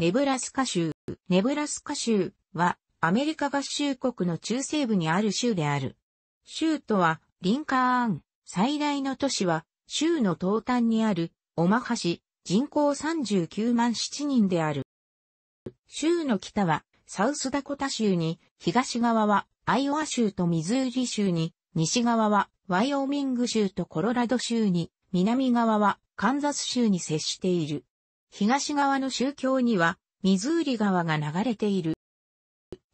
ネブラスカ州。ネブラスカ州はアメリカ合衆国の中西部にある州である。州とはリンカーン。最大の都市は州の東端にあるオマハ市。人口39万7人である。州の北はサウスダコタ州に、東側はアイオワ州とミズーリ州に、西側はワイオミング州とコロラド州に、南側はカンザス州に接している。東側の宗教には、ミズーリ川が流れている。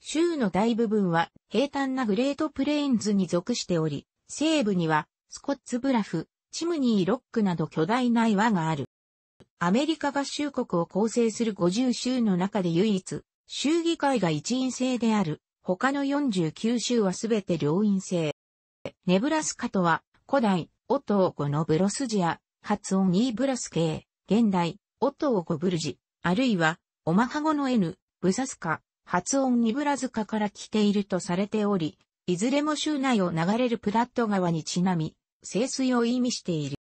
州の大部分は平坦なグレートプレインズに属しており、西部にはスコッツブラフ、チムニーロックなど巨大な岩がある。アメリカ合衆国を構成する50州の中で唯一、州議会が一員制である。他の49州はすべて両院制。ネブラスカとは、古代、オトーゴのブロスジア、発音イーブラス系、現代、オトオコブルジ、あるいは、オマハ語の N、ブサスカ、発音ニブラズカから来ているとされており、いずれも州内を流れるプラット川にちなみ、清水を意味している。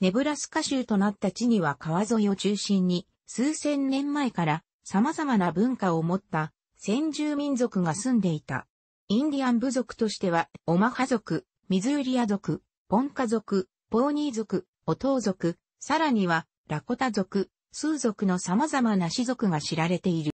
ネブラスカ州となった地には川沿いを中心に、数千年前から様々な文化を持った先住民族が住んでいた。インディアン部族としては、オマハ族、ミズーリア族、ポンカ族、ポーニー族、オトー族、さらには、ラコタ族、スー族の様々な氏族が知られている。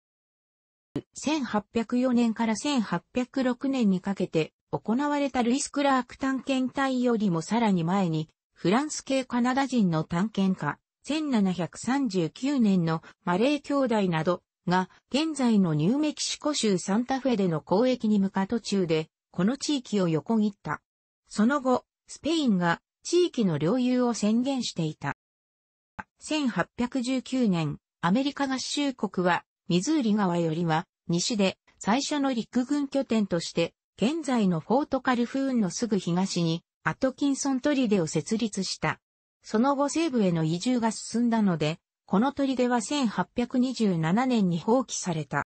1804年から1806年にかけて行われたルイス・クラーク探検隊よりもさらに前に、フランス系カナダ人の探検家、1739年のマレー兄弟などが、現在のニューメキシコ州サンタフェでの交易に向か途中で、この地域を横切った。その後、スペインが地域の領有を宣言していた。1819年、アメリカ合衆国は、ミズーリ川よりは、西で、最初の陸軍拠点として、現在のフォートカルフーンのすぐ東に、アトキンソントリデを設立した。その後西部への移住が進んだので、この砦は1827年に放棄された。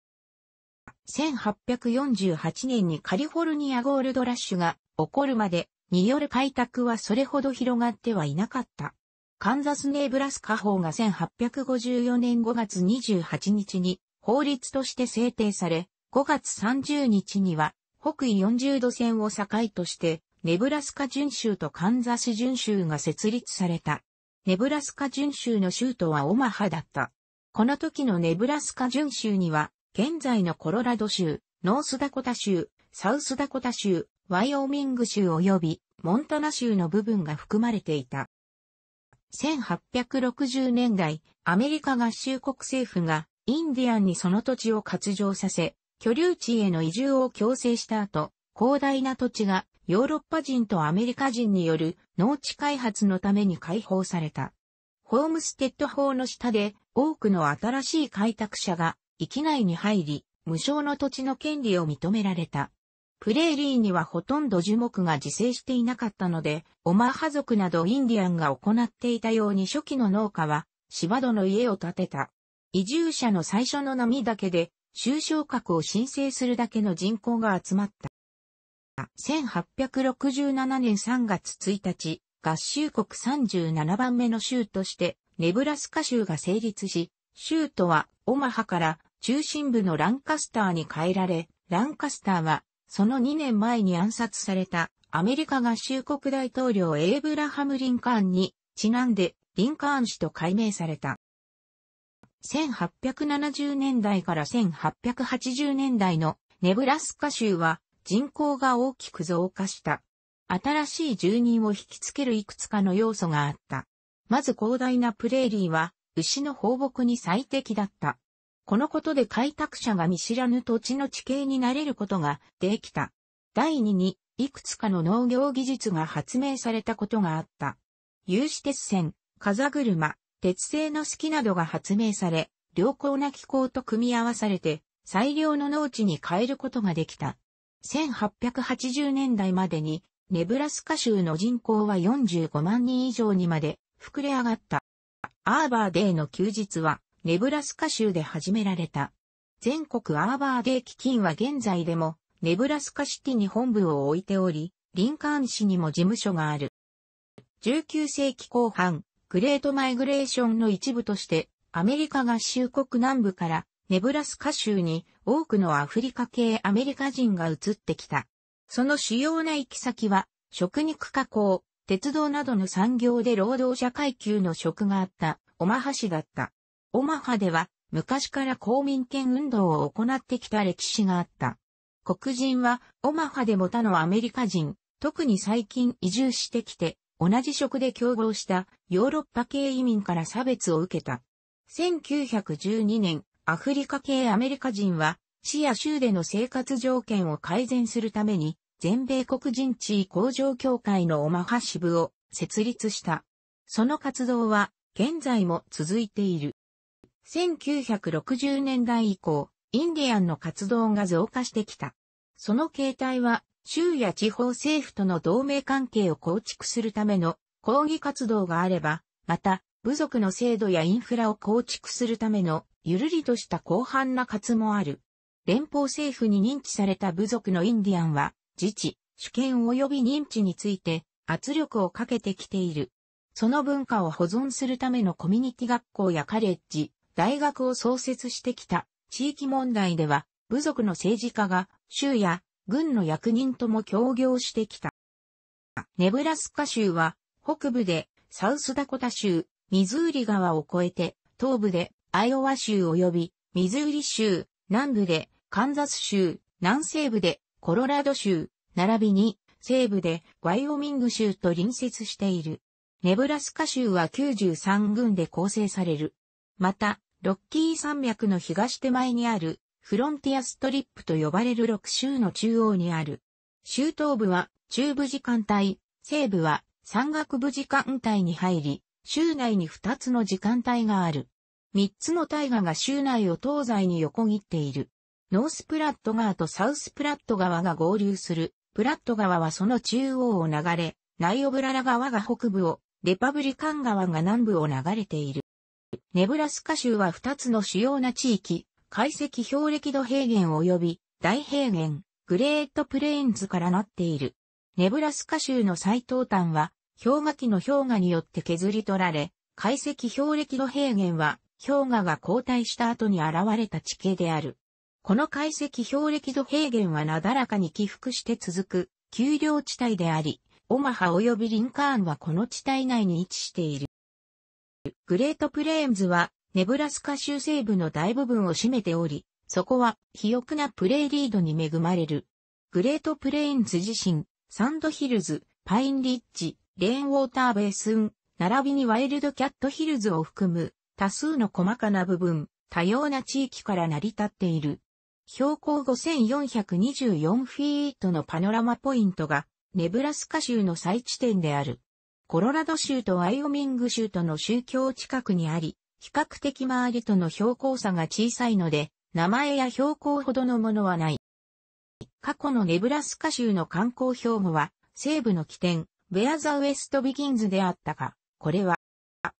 1848年にカリフォルニアゴールドラッシュが起こるまでによる開拓はそれほど広がってはいなかった。カンザス・ネーブラスカ法が1854年5月28日に法律として制定され、5月30日には北緯40度線を境として、ネブラスカ準州とカンザス準州が設立された。ネブラスカ準州の州都はオマハだった。この時のネブラスカ準州には、現在のコロラド州、ノースダコタ州、サウスダコタ州、ワイオーミング州及びモンタナ州の部分が含まれていた。1860年代、アメリカ合衆国政府がインディアンにその土地を割譲させ、居留地への移住を強制した後、広大な土地がヨーロッパ人とアメリカ人による農地開発のために解放された。ホームステッド法の下で多くの新しい開拓者が域内に入り、無償の土地の権利を認められた。プレーリーにはほとんど樹木が自生していなかったので、オマハ族などインディアンが行っていたように初期の農家は、芝戸の家を建てた。移住者の最初の波だけで、収賞格を申請するだけの人口が集まった。1867年3月1日、合衆国37番目の州として、ネブラスカ州が成立し、州都はオマハから中心部のランカスターに変えられ、ランカスターはその2年前に暗殺されたアメリカ合衆国大統領エイブラハム・リンカーンにちなんでリンカーン氏と改名された。1870年代から1880年代のネブラスカ州は人口が大きく増加した。新しい住人を引きつけるいくつかの要素があった。まず広大なプレーリーは牛の放牧に最適だった。このことで開拓者が見知らぬ土地の地形になれることができた。第2に、いくつかの農業技術が発明されたことがあった。有刺鉄線、風車、鉄製の隙などが発明され、良好な気候と組み合わされて、最良の農地に変えることができた。1880年代までに、ネブラスカ州の人口は45万人以上にまで膨れ上がった。アーバーデーの休日は、ネブラスカ州で始められた。全国アーバーデー基金は現在でも、ネブラスカシティに本部を置いており、リンカーン市にも事務所がある。19世紀後半、グレートマイグレーションの一部として、アメリカ合衆国南部からネブラスカ州に多くのアフリカ系アメリカ人が移ってきた。その主要な行き先は、食肉加工、鉄道などの産業で労働者階級の職があった、オマハ市だった。オマハでは昔から公民権運動を行ってきた歴史があった。黒人はオマハでも他のアメリカ人、特に最近移住してきて、同じ職で競合したヨーロッパ系移民から差別を受けた。1912年、アフリカ系アメリカ人は、市や州での生活条件を改善するために、全米黒人地位向上協会のオマハ支部を設立した。その活動は、現在も続いている。1960年代以降、インディアンの活動が増加してきた。その形態は、州や地方政府との同盟関係を構築するための抗議活動があれば、また、部族の制度やインフラを構築するための、ゆるりとした広範な活もある。連邦政府に認知された部族のインディアンは、自治、主権及び認知について圧力をかけてきている。その文化を保存するためのコミュニティ学校やカレッジ、大学を創設してきた地域問題では、部族の政治家が州や軍の役人とも協業してきた。ネブラスカ州は北部でサウスダコタ州、ミズーリ川を越えて、東部でアイオワ州及びミズーリ州、南部でカンザス州、南西部でコロラド州、並びに西部でワイオミング州と隣接している。ネブラスカ州は93軍で構成される。また、ロッキー山脈の東手前にある、フロンティアストリップと呼ばれる6州の中央にある。州東部は中部時間帯、西部は山岳部時間帯に入り、州内に2つの時間帯がある。3つの大河が州内を東西に横切っている。ノースプラット川とサウスプラット川が合流する。プラット川はその中央を流れ、ナイオブララ川が北部を、レパブリカン川が南部を流れている。ネブラスカ州は2つの主要な地域、海石氷礫土平原及び大平原、グレートプレインズからなっている。ネブラスカ州の最東端は氷河期の氷河によって削り取られ、海石氷歴土平原は氷河が後退した後に現れた地形である。この海石氷歴土平原はなだらかに起伏して続く丘陵地帯であり、オマハ及びリンカーンはこの地帯内に位置している。グレートプレーンズは、ネブラスカ州西部の大部分を占めており、そこは、肥沃なプレーリードに恵まれる。グレートプレーンズ自身、サンドヒルズ、パインリッジ、レーンウォーターベースン、並びにワイルドキャットヒルズを含む、多数の細かな部分、多様な地域から成り立っている。標高5424フィートのパノラマポイントが、ネブラスカ州の最地点である。コロラド州とワイオミング州との宗教近くにあり、比較的周りとの標高差が小さいので、名前や標高ほどのものはない。過去のネブラスカ州の観光標語は、西部の起点、ベアザウエストビギンズであったが、これは、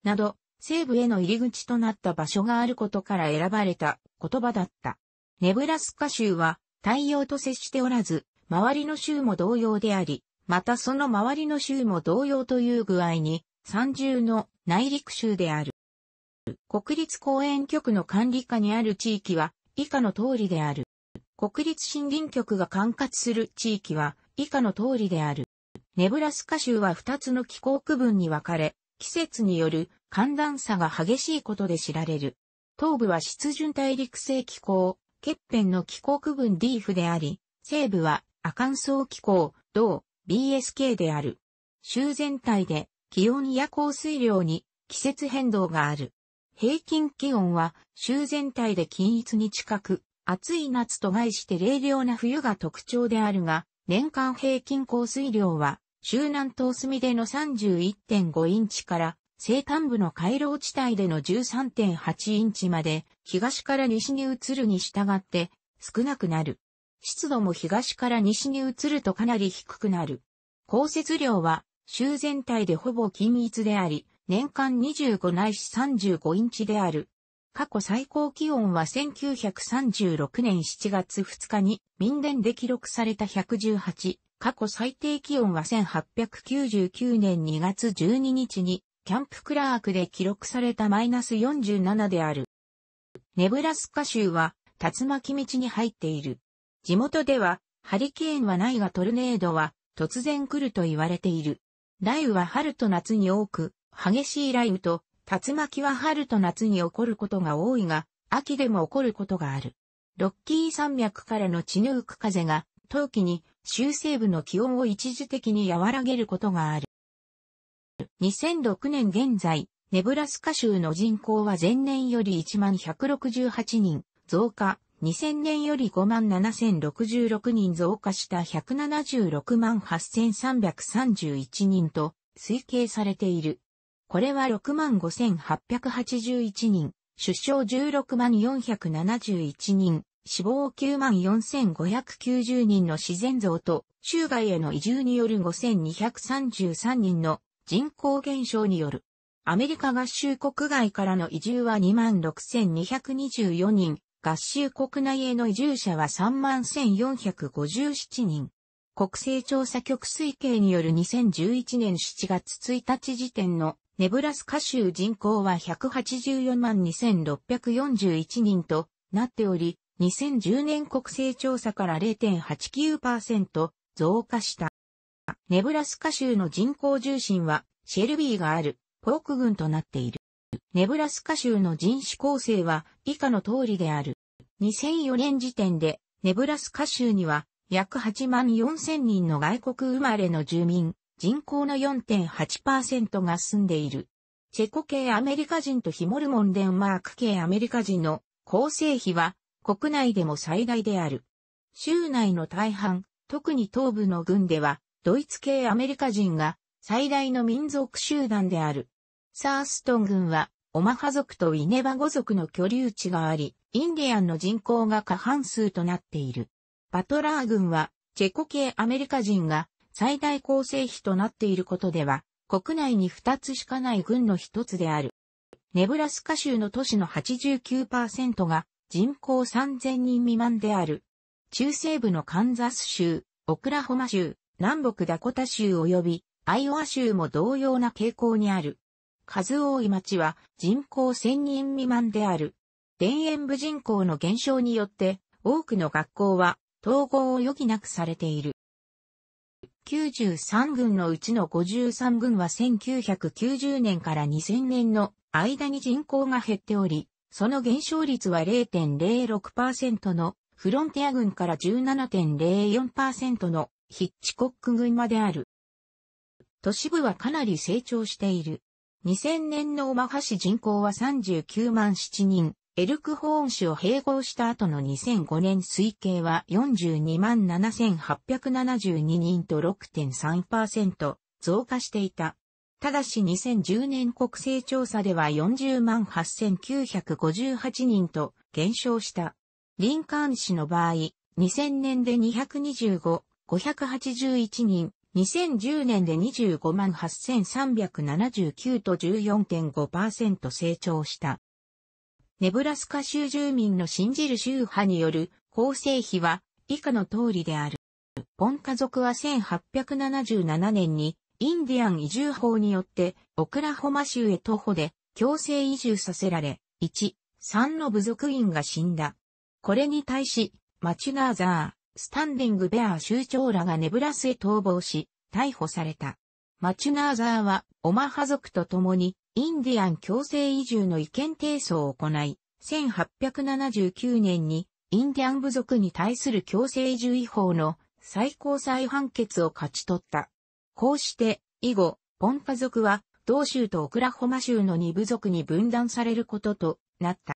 など、西部への入り口となった場所があることから選ばれた言葉だった。ネブラスカ州は太陽と接しておらず、周りの州も同様であり、またその周りの州も同様という具合に、三重の内陸州である。国立公園局の管理下にある地域は、以下の通りである。国立森林局が管轄する地域は、以下の通りである。ネブラスカ州は二つの気候区分に分かれ、季節による寒暖差が激しいことで知られる。東部は湿潤大陸性気候、欠片の気候区分 D フであり、西部は亜寒層気候、同 BSK である。州全体で気温や降水量に季節変動がある。平均気温は州全体で均一に近く、暑い夏と外して冷涼な冬が特徴であるが、年間平均降水量は、州南東隅での31.5インチから、西端部の回廊地帯での13.8インチまで、東から西に移るに従って、少なくなる。湿度も東から西に移るとかなり低くなる。降雪量は州全体でほぼ均一であり、年間25ないし35インチである。過去最高気温は1936年7月2日に民伝で記録された118、過去最低気温は1899年2月12日にキャンプクラークで記録されたマイナス47である。ネブラスカ州は竜巻道に入っている。地元では、ハリケーンはないがトルネードは突然来ると言われている。雷雨は春と夏に多く、激しい雷雨と竜巻は春と夏に起こることが多いが、秋でも起こることがある。ロッキー山脈からの血抜く風が、冬季に中西部の気温を一時的に和らげることがある。2006年現在、ネブラスカ州の人口は前年より11,168人増加、2000年より5万7066人増加した176万8331人と推計されている。これは6万5881人、出生16万471人、死亡9万4590人の自然増と、中外への移住による5233人の人口減少による。アメリカ合衆国外からの移住は2万6224人、合衆国内への移住者は31,457人。国勢調査局推計による2011年7月1日時点のネブラスカ州人口は1842641人となっており、2010年国勢調査から0.89%増加した。ネブラスカ州の人口重心はシェルビーがあるポーク群となっている。ネブラスカ州の人種構成は以下の通りである。2004年時点で、ネブラスカ州には約8万4千人の外国生まれの住民、人口の4.8%が住んでいる。チェコ系アメリカ人とヒモルモンデンマーク系アメリカ人の構成比は国内でも最大である。州内の大半、特に東部の軍では、ドイツ系アメリカ人が最大の民族集団である。サーストン軍は、オマハ族とイネバゴ族の居留地があり、インディアンの人口が過半数となっている。バトラー軍は、チェコ系アメリカ人が最大構成比となっていることでは、国内に2つしかない軍の一つである。ネブラスカ州の都市の89%が人口3000人未満である。中西部のカンザス州、オクラホマ州、南北ダコタ州及びアイオワ州も同様な傾向にある。数多い町は人口1000人未満である。田園部人口の減少によって、多くの学校は統合を余儀なくされている。93軍のうちの53軍は1990年から2000年の間に人口が減っており、その減少率は0.06%のフロンティア軍から17.04%のヒッチコック軍まである。都市部はかなり成長している。2000年のオマハ市人口は39万7人、エルクホーン市を併合した後の2005年推計は42万7872人と6.3%増加していた。ただし2010年国勢調査では40万8958人と減少した。リンカーン市の場合、2000年で225、581人、2010年で25万8379と14.5%成長した。ネブラスカ州住民の信じる宗派による構成比は以下の通りである。日ン家族は1877年にインディアン移住法によってオクラホマ州へ徒歩で強制移住させられ、1、3の部族員が死んだ。これに対し、マチュナーザスタンディングベアー州長らがネブラスへ逃亡し、逮捕された。マチュナーザーは、オマハ族と共に、インディアン強制移住の意見提訴を行い、1879年に、インディアン部族に対する強制移住違法の最高裁判決を勝ち取った。こうして、以後、ポンパ族は、同州とオクラホマ州の二部族に分断されることとなった。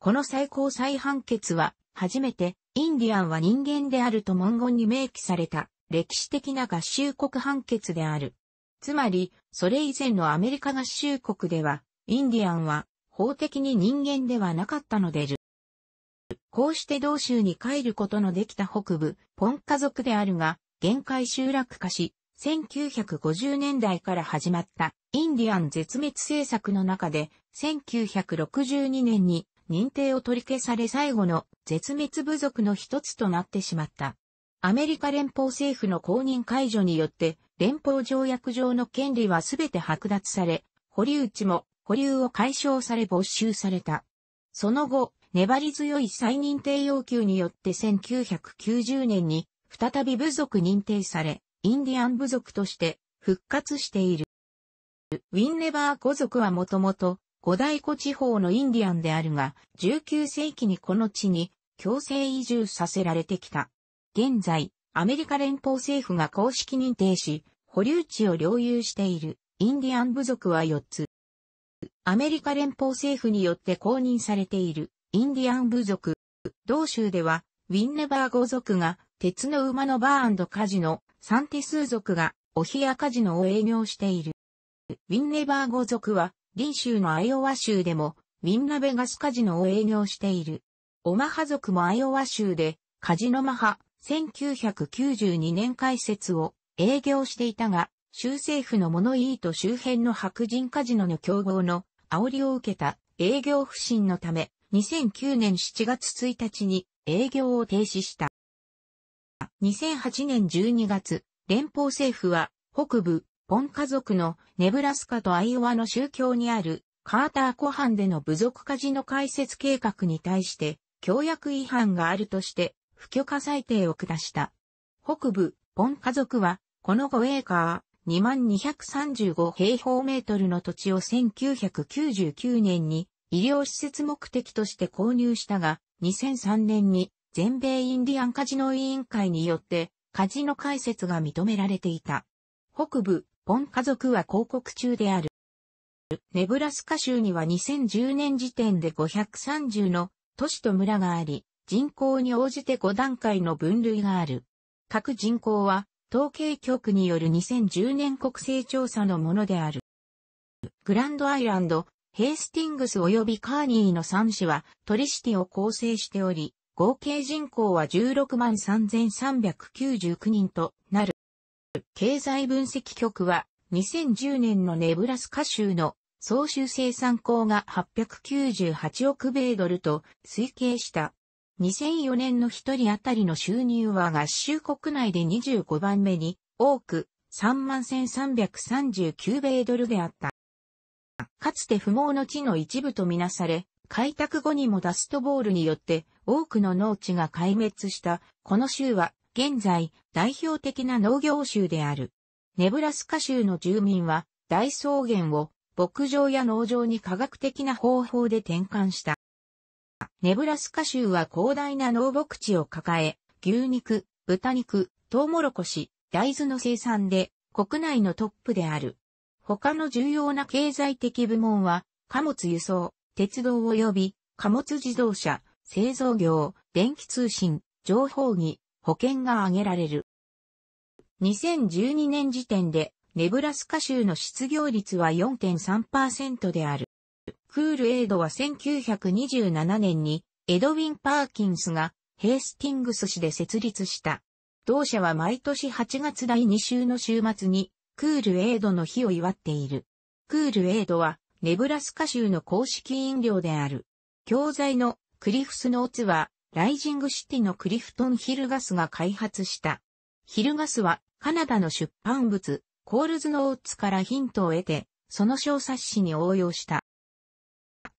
この最高裁判決は、初めてインディアンは人間であると文言に明記された歴史的な合衆国判決である。つまり、それ以前のアメリカ合衆国では、インディアンは法的に人間ではなかったのでる。こうして同州に帰ることのできた北部、ポン家族であるが、限界集落化し、1950年代から始まったインディアン絶滅政策の中で、1962年に認定を取り消され最後の絶滅部族の一つとなってしまった。アメリカ連邦政府の公認解除によって、連邦条約上の権利はすべて剥奪され、保留地も保留を解消され没収された。その後、粘り強い再認定要求によって1990年に再び部族認定され、インディアン部族として復活している。ウィンネバー語族はもともと五大湖地方のインディアンであるが、19世紀にこの地に強制移住させられてきた。現在、アメリカ連邦政府が公式認定し、保留地を領有しているインディアン部族は4つ。アメリカ連邦政府によって公認されているインディアン部族。同州では、ウィンネバー語族が鉄の馬のバーカジノ、サンテスー族がオヒアカジノを営業している。ウィンネバー語族はリン州のアイオワ州でも、ウィンナベガスカジノを営業している。オマハ族もアイオワ州で、カジノマハ、1992年開設を営業していたが、州政府の物言いと周辺の白人カジノの競合の煽りを受けた営業不振のため、2009年7月1日に営業を停止した。2008年12月、連邦政府は北部ポン家族のネブラスカとアイオワの宗教にあるカーター湖畔での部族カジノ開設計画に対して協約違反があるとして不許可裁定を下した。北部、ポン家族は、この5エーカー2235平方メートルの土地を1999年に医療施設目的として購入したが、2003年に全米インディアンカジノ委員会によってカジノ開設が認められていた。北部、本家族は広告中である。ネブラスカ州には2010年時点で530の都市と村があり、人口に応じて5段階の分類がある。各人口は、統計局による2010年国勢調査のものである。グランドアイランド、ヘイスティングス及びカーニーの3市はトリシティを構成しており、合計人口は16万3399人となる。経済分析局は2010年のネブラスカ州の総州生産高が898億米ドルと推計した。2004年の一人当たりの収入は合衆国内で25番目に多く31,339米ドルであった。かつて不毛の地の一部とみなされ、開拓後にもダストボールによって多くの農地が壊滅した、この州は現在、代表的な農業州である。ネブラスカ州の住民は、大草原を牧場や農場に科学的な方法で転換した。ネブラスカ州は広大な農牧地を抱え、牛肉、豚肉、トウモロコシ、大豆の生産で国内のトップである。他の重要な経済的部門は、貨物輸送、鉄道及び貨物自動車、製造業、電気通信、情報技、保険が挙げられる。2012年時点で、ネブラスカ州の失業率は4.3%である。クールエイドは1927年に、エドウィン・パーキンスが、ヘースティングス市で設立した。同社は毎年8月第2週の週末に、クールエイドの日を祝っている。クールエイドは、ネブラスカ州の公式飲料である。教材のクリフスノーツは、ライジングシティのクリフトン・ヒルガスが開発した。ヒルガスはカナダの出版物、コールズノーツからヒントを得て、その小冊子に応用した。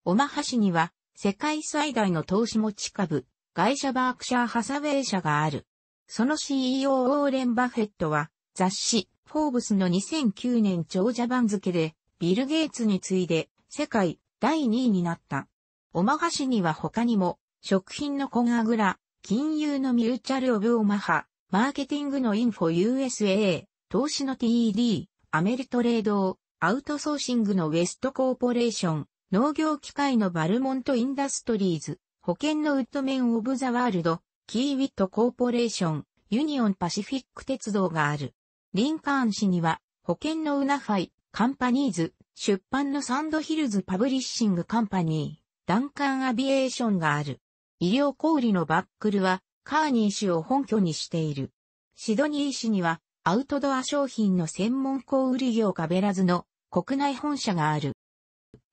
オマハ市には世界最大の投資持ち株、外社バークシャー・ハサウェイ社がある。その CEO オーレン・バフェットは雑誌フォーブスの2009年長者番付でビル・ゲイツに次いで世界第2位になった。オマハ市には他にも食品のコガグラ、金融のミューチャルオブオマハ、マーケティングのインフォ USA、投資の TED、アメリトレード、アウトソーシングのウェストコーポレーション、農業機械のバルモントインダストリーズ、保険のウッドメンオブザワールド、キーウィットコーポレーション、ユニオンパシフィック鉄道がある。リンカーン市には、保険のウナファイ、カンパニーズ、出版のサンドヒルズパブリッシングカンパニー、ダンカンアビエーションがある。医療小売のバックルは、カーニー氏を本拠にしている。シドニー市には、アウトドア商品の専門小売業カベラズの国内本社がある。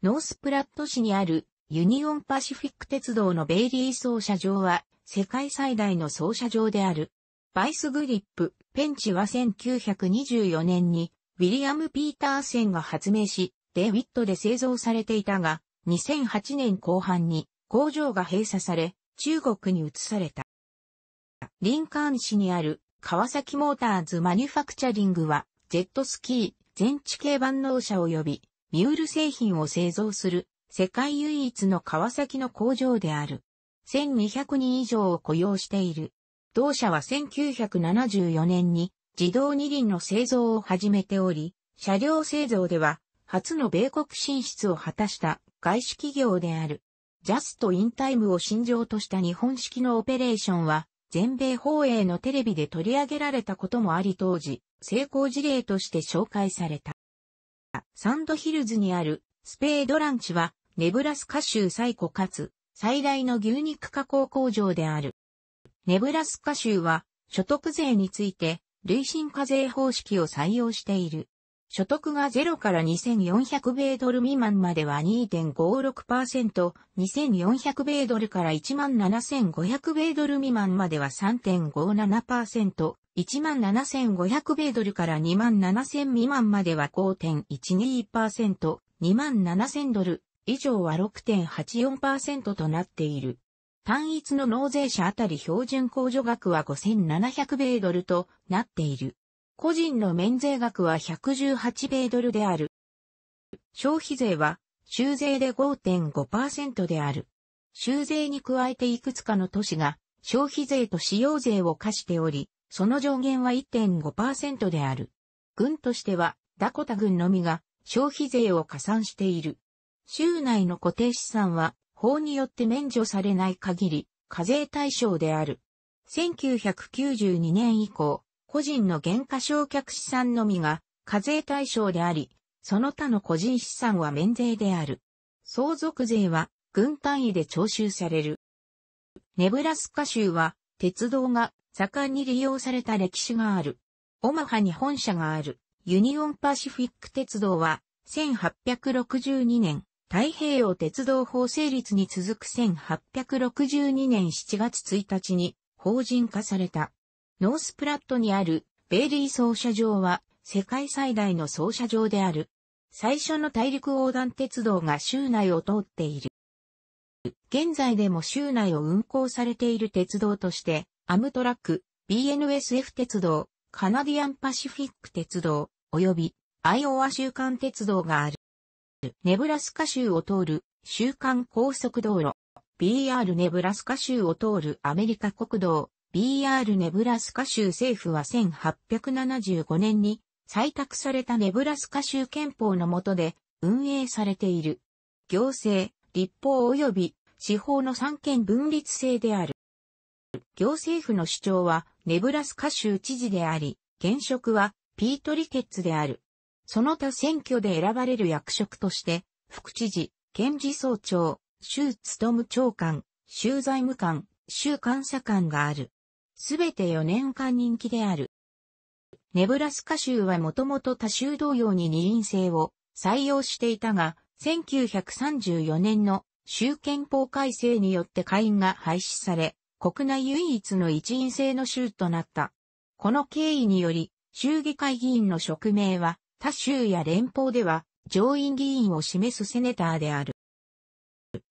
ノースプラット市にあるユニオンパシフィック鉄道のベイリー操車場は世界最大の操車場である。バイスグリップ、ペンチは1924年にウィリアム・ピーターセンが発明し、デイウィットで製造されていたが、2008年後半に工場が閉鎖され、中国に移された。リンカーン市にある川崎モーターズマニュファクチャリングは、ジェットスキー、全地形万能車及び、ミュール製品を製造する、世界唯一の川崎の工場である。1200人以上を雇用している。同社は1974年に自動二輪の製造を始めており、車両製造では初の米国進出を果たした外資企業である。ジャストインタイムを信条とした日本式のオペレーションは、全米放映のテレビで取り上げられたこともあり当時、成功事例として紹介された。サンドヒルズにあるスペードランチは、ネブラスカ州最古かつ最大の牛肉加工工場である。ネブラスカ州は所得税について累進課税方式を採用している。所得が0から2400米ドル未満までは2.56%、2400米ドルから17500米ドル未満までは3.57%、17500米ドルから27000未満までは5.12%、27000ドル以上は6.84%となっている。単一の納税者あたり標準控除額は5700米ドルとなっている。個人の免税額は118米ドルである。消費税は、州税で5.5%である。州税に加えていくつかの都市が、消費税と使用税を課しており、その上限は1.5%である。軍としては、ダコタ軍のみが、消費税を加算している。州内の固定資産は、法によって免除されない限り、課税対象である。1992年以降、個人の減価償却資産のみが課税対象であり、その他の個人資産は免税である。相続税は軍単位で徴収される。ネブラスカ州は鉄道が盛んに利用された歴史がある。オマハに本社があるユニオンパシフィック鉄道は1862年太平洋鉄道法成立に続く1862年7月1日に法人化された。ノースプラットにあるベイリー操車場は世界最大の操車場である。最初の大陸横断鉄道が州内を通っている。現在でも州内を運行されている鉄道として、アムトラック、BNSF 鉄道、カナディアンパシフィック鉄道、及びアイオワ州間鉄道がある。ネブラスカ州を通る州間高速道路、BR ネブラスカ州を通るアメリカ国道、BR ネブラスカ州政府は1875年に採択されたネブラスカ州憲法の下で運営されている。行政、立法及び司法の三権分立制である。行政府の主張はネブラスカ州知事であり、現職はピート・リケッツである。その他選挙で選ばれる役職として、副知事、検事総長、州務長官、州財務官、州監査官がある。すべて4年間人気である。ネブラスカ州はもともと他州同様に二輪制を採用していたが、1934年の州憲法改正によって会員が廃止され、国内唯一の一員制の州となった。この経緯により、州議会議員の職名は、他州や連邦では上院議員を示すセネターである。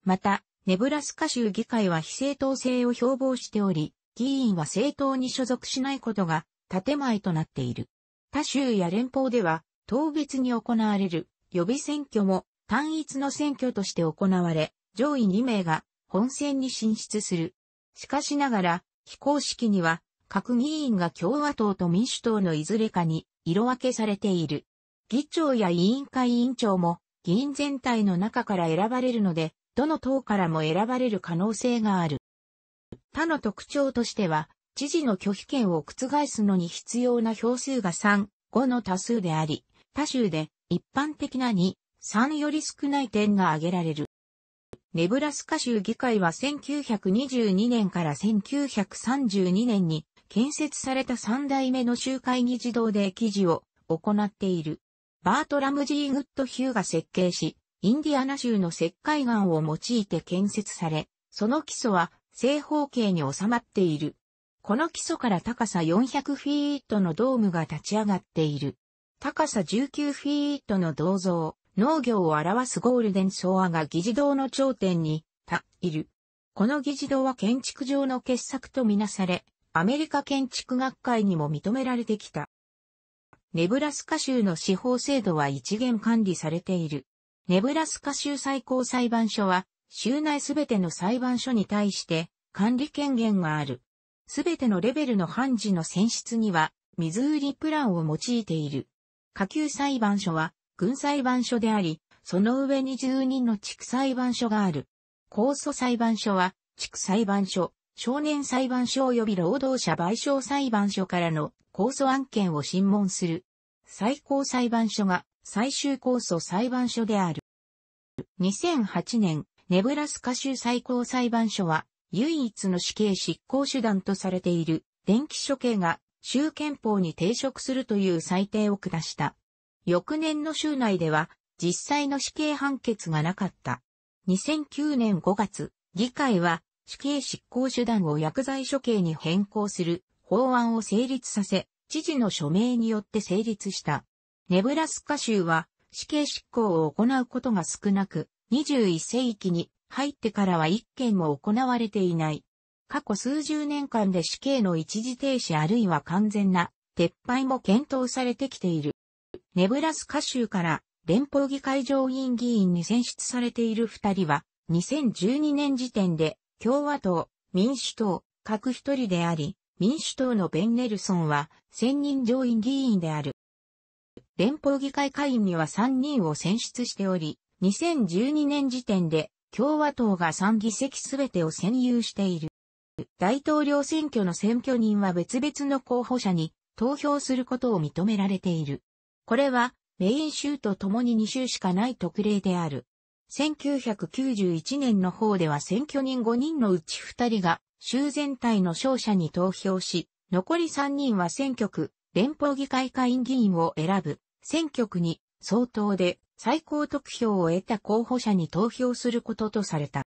また、ネブラスカ州議会は非正当性を標榜しており、議員は政党に所属しないことが建前となっている。他州や連邦では、党別に行われる予備選挙も単一の選挙として行われ、上位2名が本選に進出する。しかしながら、非公式には、各議員が共和党と民主党のいずれかに色分けされている。議長や委員会委員長も議員全体の中から選ばれるので、どの党からも選ばれる可能性がある。他の特徴としては、知事の拒否権を覆すのに必要な票数が3、5の多数であり、他州で一般的な2、3より少ない点が挙げられる。ネブラスカ州議会は1922年から1932年に建設された3代目の州会議事堂で記事を行っている。バートラム・ジー・グッド・ヒューが設計し、インディアナ州の石灰岩を用いて建設され、その基礎は正方形に収まっている。この基礎から高さ400フィートのドームが立ち上がっている。高さ19フィートの銅像、農業を表すゴールデンソアが議事堂の頂点に立っている。この議事堂は建築上の傑作とみなされ、アメリカ建築学会にも認められてきた。ネブラスカ州の司法制度は一元管理されている。ネブラスカ州最高裁判所は州内すべての裁判所に対して管理権限がある。すべてのレベルの判事の選出には、水売りプランを用いている。下級裁判所は、軍裁判所であり、その上に1人の地区裁判所がある。控訴裁判所は、地区裁判所、少年裁判所及び労働者賠償裁判所からの控訴案件を審問する。最高裁判所が最終控訴裁判所である。2008年ネブラスカ州最高裁判所は、唯一の死刑執行手段とされている、電気処刑が、州憲法に抵触するという裁定を下した。翌年の州内では、実際の死刑判決がなかった。2009年5月、議会は死刑執行手段を薬剤処刑に変更する法案を成立させ、知事の署名によって成立した。ネブラスカ州は死刑執行を行うことが少なく、21世紀に入ってからは一件も行われていない。過去数十年間で死刑の一時停止あるいは完全な撤廃も検討されてきている。ネブラスカ州から連邦議会上院議員に選出されている二人は2012年時点で共和党、民主党、各一人であり、民主党のベンネルソンは専任上院議員である。連邦議会会員には3人を選出しており、2012年時点で共和党が3議席すべてを占有している。大統領選挙の選挙人は別々の候補者に投票することを認められている。これはメイン州と共に2州しかない特例である。1991年の方では選挙人5人のうち2人が州全体の勝者に投票し、残り3人は選挙区、連邦議会下院議員を選ぶ、選挙区に相当で最高得票を得た候補者に投票することとされた。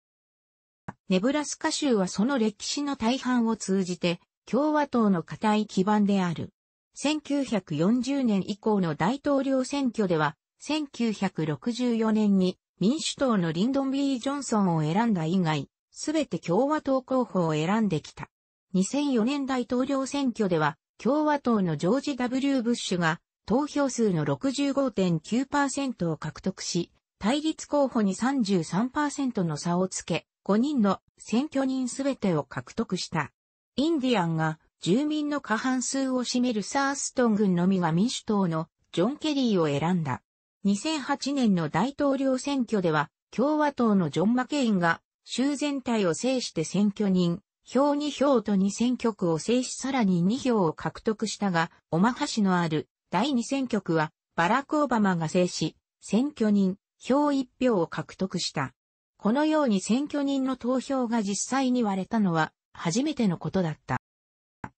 ネブラスカ州はその歴史の大半を通じて共和党の固い基盤である。1940年以降の大統領選挙では、1964年に民主党のリンドン・ビー・ジョンソンを選んだ以外、すべて共和党候補を選んできた。2004年大統領選挙では、共和党のジョージ・ W・ ブッシュが投票数の65.9%を獲得し、対立候補に33%の差をつけ、5人の選挙人すべてを獲得した。インディアンが住民の過半数を占めるサーストン軍のみが民主党のジョン・ケリーを選んだ。2008年の大統領選挙では、共和党のジョン・マケインが州全体を制して選挙人、票2票と2選挙区を制しさらに2票を獲得したが、オマハ市のある第2選挙区は、バラク・オバマが制し、選挙人、票1票を獲得した。このように選挙人の投票が実際に割れたのは、初めてのことだった。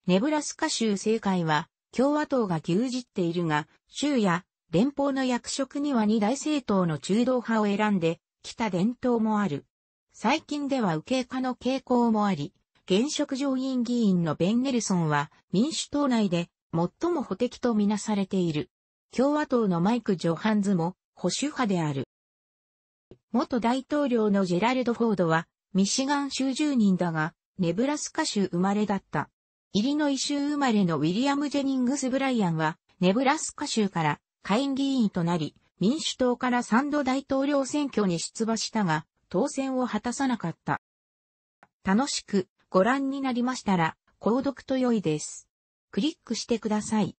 ネブラスカ州政界は、共和党が牛耳っているが、州や連邦の役職には二大政党の中道派を選んできた伝統もある。最近では右傾化の傾向もあり、現職上院議員のベン・ネルソンは民主党内で最も補的とみなされている。共和党のマイク・ジョハンズも保守派である。元大統領のジェラルド・フォードは、ミシガン州住人だが、ネブラスカ州生まれだった。イリノイ州生まれのウィリアム・ジェニングス・ブライアンは、ネブラスカ州から下院議員となり、民主党から3度大統領選挙に出馬したが、当選を果たさなかった。楽しくご覧になりましたら、購読と良いです。クリックしてください。